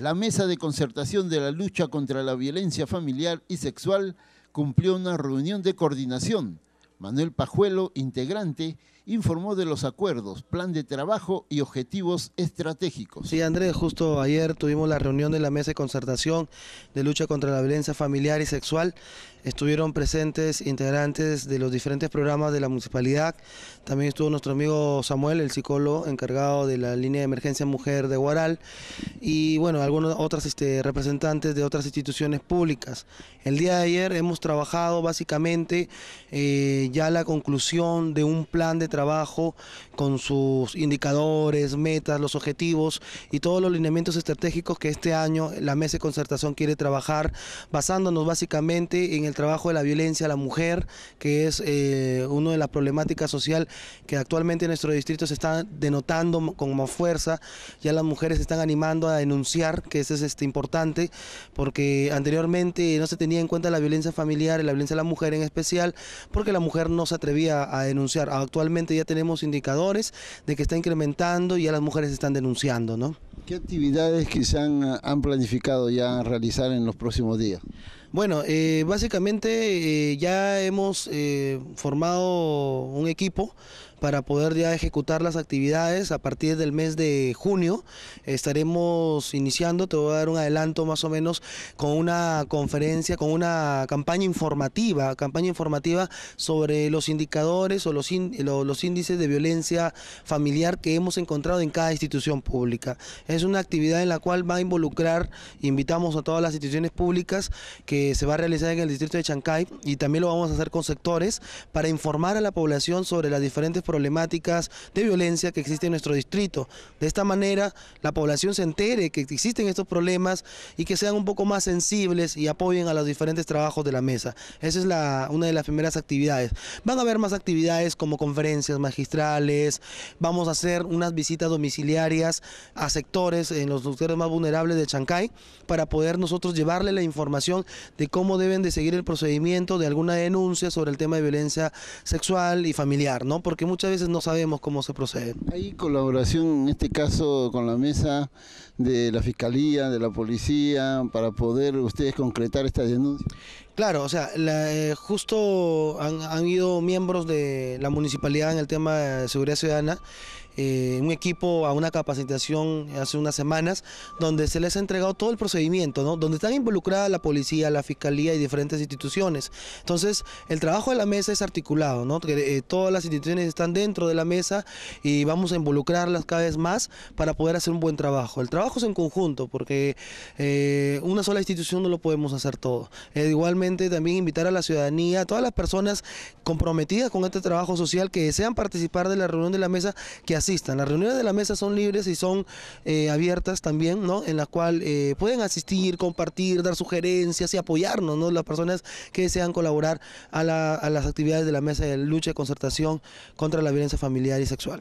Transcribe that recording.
La Mesa de Concertación de la Lucha contra la Violencia Familiar y Sexual cumplió una reunión de coordinación. Manuel Pajuelo, integrante, informó de los acuerdos, plan de trabajo y objetivos estratégicos. Sí, Andrés, justo ayer tuvimos la reunión de la mesa de concertación de lucha contra la violencia familiar y sexual. Estuvieron presentes integrantes de los diferentes programas de la municipalidad. También estuvo nuestro amigo Samuel, el psicólogo encargado de la línea de emergencia mujer de Guaral. Y bueno, algunos otros este, representantes de otras instituciones públicas. El día de ayer hemos trabajado básicamente eh, ya la conclusión de un plan de trabajo con sus indicadores, metas, los objetivos y todos los lineamientos estratégicos que este año la mesa de concertación quiere trabajar, basándonos básicamente en el trabajo de la violencia a la mujer, que es eh, una de las problemáticas social que actualmente en nuestro distrito se está denotando con más fuerza. Ya las mujeres se están animando a denunciar, que eso es este, importante, porque anteriormente no se tenía en cuenta la violencia familiar y la violencia a la mujer en especial, porque la mujer no se atrevía a denunciar. Actualmente ya tenemos indicadores de que está incrementando y ya las mujeres están denunciando, ¿no? ¿Qué actividades quizás han, planificado ya realizar en los próximos días? Bueno, eh, básicamente eh, ya hemos eh, formado un equipo para poder ya ejecutar las actividades a partir del mes de junio. Estaremos iniciando, te voy a dar un adelanto más o menos con una conferencia, con una campaña informativa, campaña informativa sobre los indicadores o los, los índices de violencia familiar que hemos encontrado en cada institución pública. Es una actividad en la cual va a involucrar, invitamos a todas las instituciones públicas que se va a realizar en el distrito de Chancay y también lo vamos a hacer con sectores para informar a la población sobre las diferentes problemáticas de violencia que existe en nuestro distrito. De esta manera la población se entere que existen estos problemas y que sean un poco más sensibles y apoyen a los diferentes trabajos de la mesa. Esa es la, una de las primeras actividades. Van a haber más actividades como conferencias magistrales, vamos a hacer unas visitas domiciliarias a sectores en los sectores más vulnerables de Chancay para poder nosotros llevarle la información de cómo deben de seguir el procedimiento de alguna denuncia sobre el tema de violencia sexual y familiar, ¿no? Porque muchas muchas veces no sabemos cómo se procede. Hay colaboración en este caso con la mesa de la Fiscalía, de la Policía, para poder ustedes concretar esta denuncia. Claro, o sea, eh, justo han, ido miembros de la municipalidad en el tema de seguridad ciudadana, eh, un equipo a una capacitación hace unas semanas, donde se les ha entregado todo el procedimiento, ¿no? donde están involucradas la policía, la fiscalía y diferentes instituciones. Entonces, el trabajo de la mesa es articulado, ¿no? Eh, todas las instituciones están dentro de la mesa y vamos a involucrarlas cada vez más para poder hacer un buen trabajo. El trabajo es en conjunto, porque una sola institución no lo podemos hacer todo. igual también invitar a la ciudadanía, a todas las personas comprometidas con este trabajo social que desean participar de la reunión de la mesa, que asistan. Las reuniones de la mesa son libres y son eh, abiertas también, En la cual eh, pueden asistir, compartir, dar sugerencias y apoyarnos, ¿no? Las personas que desean colaborar a, a las actividades de la mesa de lucha y concertación contra la violencia familiar y sexual.